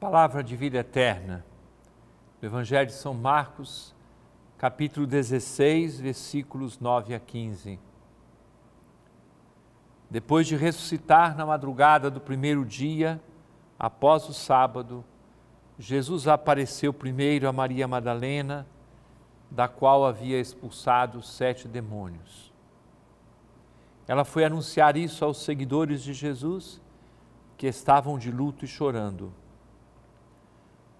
Palavra de vida eterna. Do Evangelho de São Marcos, capítulo 16, versículos 9 a 15. Depois de ressuscitar na madrugada do primeiro dia, após o sábado, Jesus apareceu primeiro a Maria Madalena, da qual havia expulsado sete demônios. Ela foi anunciar isso aos seguidores de Jesus, que estavam de luto e chorando.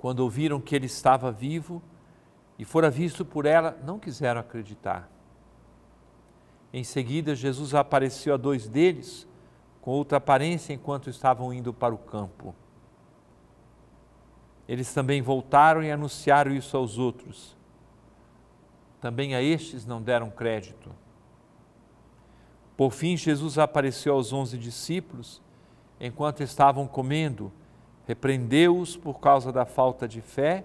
Quando ouviram que ele estava vivo e fora visto por ela, não quiseram acreditar. Em seguida, Jesus apareceu a dois deles, com outra aparência, enquanto estavam indo para o campo. Eles também voltaram e anunciaram isso aos outros. Também a estes não deram crédito. Por fim, Jesus apareceu aos onze discípulos enquanto estavam comendo Repreendeu-os por causa da falta de fé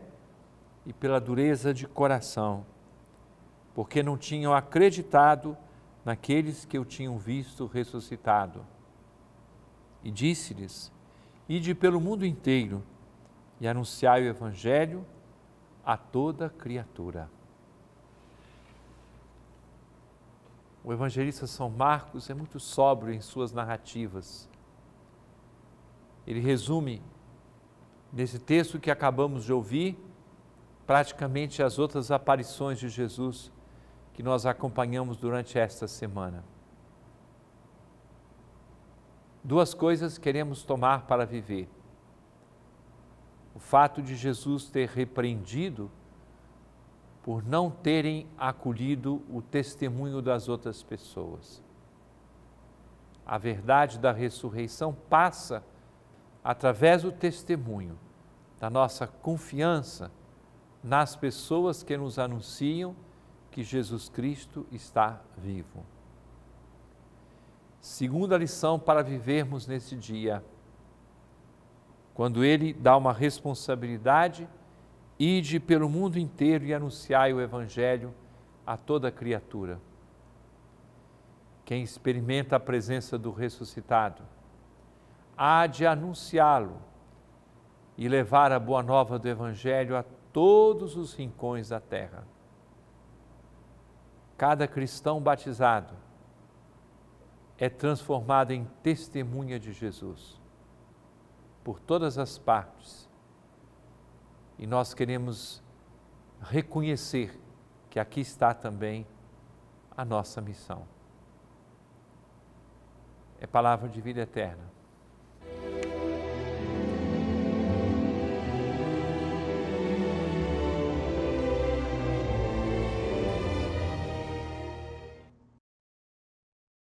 e pela dureza de coração, porque não tinham acreditado naqueles que o tinham visto ressuscitado. E disse-lhes: Ide pelo mundo inteiro e anunciai o Evangelho a toda criatura. O evangelista São Marcos é muito sóbrio em suas narrativas. Ele resume Nesse texto que acabamos de ouvir, praticamente as outras aparições de Jesus que nós acompanhamos durante esta semana. Duas coisas queremos tomar para viver. O fato de Jesus ter repreendido por não terem acolhido o testemunho das outras pessoas. A verdade da ressurreição passa através do testemunho, da nossa confiança nas pessoas que nos anunciam que Jesus Cristo está vivo. Segunda lição para vivermos nesse dia. Quando ele dá uma responsabilidade, ide pelo mundo inteiro e anunciai o Evangelho a toda criatura. Quem experimenta a presença do ressuscitado, há de anunciá-lo e levar a boa nova do Evangelho a todos os rincões da terra. Cada cristão batizado é transformado em testemunha de Jesus por todas as partes. E nós queremos reconhecer que aqui está também a nossa missão. É palavra de vida eterna